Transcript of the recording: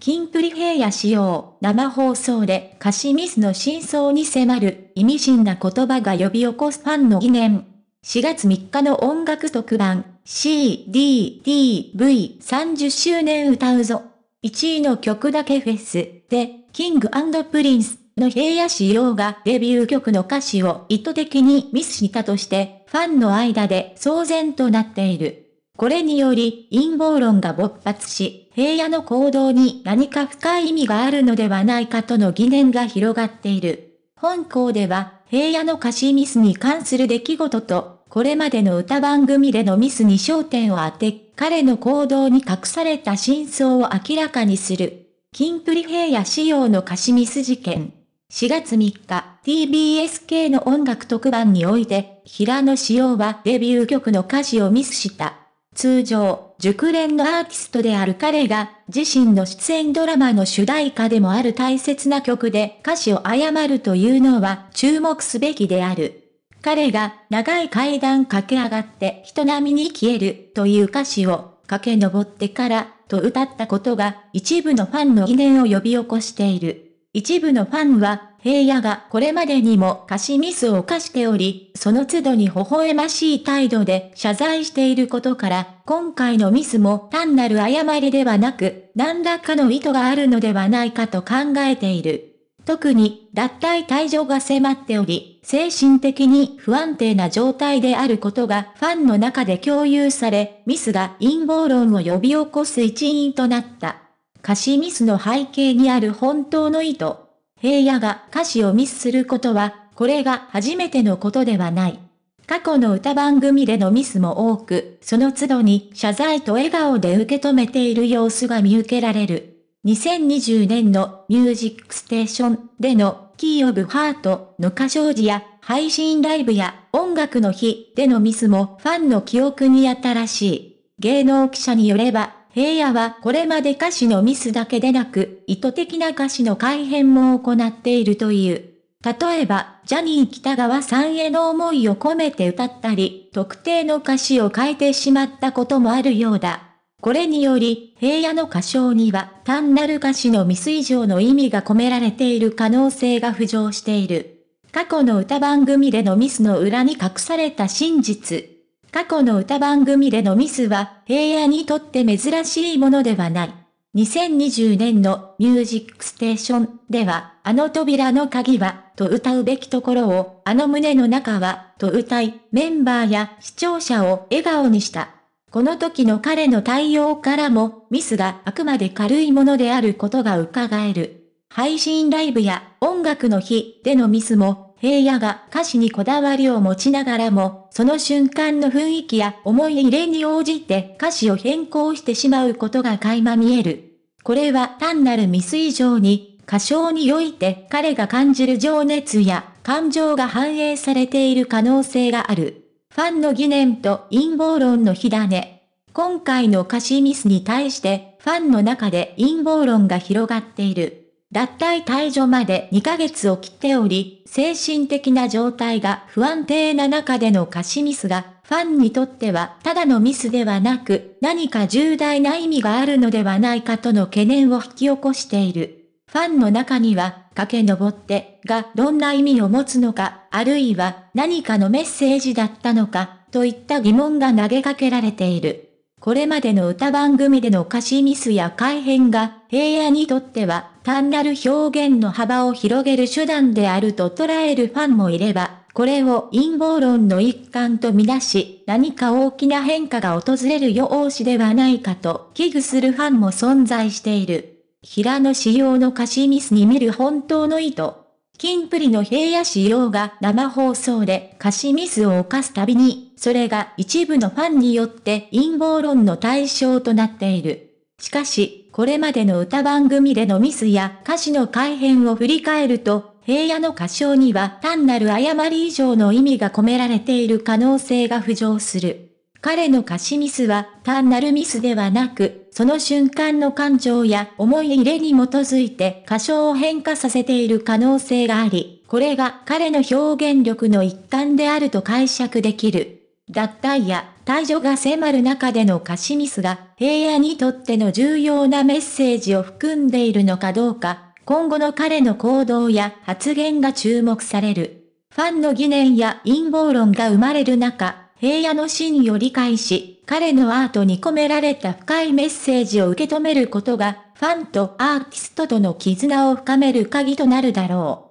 キンプリ平野仕様、生放送で歌詞ミスの真相に迫る意味深な言葉が呼び起こすファンの疑念。4月3日の音楽特番 CDDV30 周年歌うぞ。1位の曲だけフェスで、キングプリンスの平野仕様がデビュー曲の歌詞を意図的にミスしたとして、ファンの間で騒然となっている。これにより陰謀論が勃発し、平野の行動に何か深い意味があるのではないかとの疑念が広がっている。本校では、平野の歌詞ミスに関する出来事と、これまでの歌番組でのミスに焦点を当て、彼の行動に隠された真相を明らかにする。金プリ平野仕様の歌詞ミス事件。4月3日、TBS 系の音楽特番において、平野仕様はデビュー曲の歌詞をミスした。通常、熟練のアーティストである彼が、自身の出演ドラマの主題歌でもある大切な曲で歌詞を誤るというのは注目すべきである。彼が長い階段駆け上がって人並みに消えるという歌詞を駆け上ってからと歌ったことが一部のファンの疑念を呼び起こしている。一部のファンは、平野がこれまでにも歌詞ミスを犯しており、その都度に微笑ましい態度で謝罪していることから、今回のミスも単なる誤りではなく、何らかの意図があるのではないかと考えている。特に、脱退退場が迫っており、精神的に不安定な状態であることがファンの中で共有され、ミスが陰謀論を呼び起こす一因となった。歌詞ミスの背景にある本当の意図。平野が歌詞をミスすることは、これが初めてのことではない。過去の歌番組でのミスも多く、その都度に謝罪と笑顔で受け止めている様子が見受けられる。2020年のミュージックステーションでのキーオブハートの歌唱時や配信ライブや音楽の日でのミスもファンの記憶に新しい。芸能記者によれば平野はこれまで歌詞のミスだけでなく、意図的な歌詞の改変も行っているという。例えば、ジャニー北川さんへの思いを込めて歌ったり、特定の歌詞を変えてしまったこともあるようだ。これにより、平野の歌唱には単なる歌詞のミス以上の意味が込められている可能性が浮上している。過去の歌番組でのミスの裏に隠された真実。過去の歌番組でのミスは平野にとって珍しいものではない。2020年のミュージックステーションでは、あの扉の鍵は、と歌うべきところを、あの胸の中は、と歌い、メンバーや視聴者を笑顔にした。この時の彼の対応からも、ミスがあくまで軽いものであることが伺える。配信ライブや音楽の日でのミスも平野が歌詞にこだわりを持ちながらも、その瞬間の雰囲気や思い入れに応じて歌詞を変更してしまうことが垣間見える。これは単なるミス以上に、歌唱において彼が感じる情熱や感情が反映されている可能性がある。ファンの疑念と陰謀論の火種。今回の歌詞ミスに対して、ファンの中で陰謀論が広がっている。脱退退場まで2ヶ月を切っており、精神的な状態が不安定な中での歌詞ミスが、ファンにとってはただのミスではなく、何か重大な意味があるのではないかとの懸念を引き起こしている。ファンの中には、駆け上ってがどんな意味を持つのか、あるいは何かのメッセージだったのか、といった疑問が投げかけられている。これまでの歌番組での歌詞ミスや改変が、平野にとっては、単なる表現の幅を広げる手段であると捉えるファンもいれば、これを陰謀論の一環とみなし、何か大きな変化が訪れる予応しではないかと危惧するファンも存在している。平野仕様の歌詞ミスに見る本当の意図。金プリの平野市様が生放送で歌詞ミスを犯すたびに、それが一部のファンによって陰謀論の対象となっている。しかし、これまでの歌番組でのミスや歌詞の改変を振り返ると、平野の歌唱には単なる誤り以上の意味が込められている可能性が浮上する。彼の歌詞ミスは単なるミスではなく、その瞬間の感情や思い入れに基づいて歌唱を変化させている可能性があり、これが彼の表現力の一環であると解釈できる。脱退や退場が迫る中での歌詞ミスが平野にとっての重要なメッセージを含んでいるのかどうか、今後の彼の行動や発言が注目される。ファンの疑念や陰謀論が生まれる中、平野の真を理解し、彼のアートに込められた深いメッセージを受け止めることが、ファンとアーティストとの絆を深める鍵となるだろう。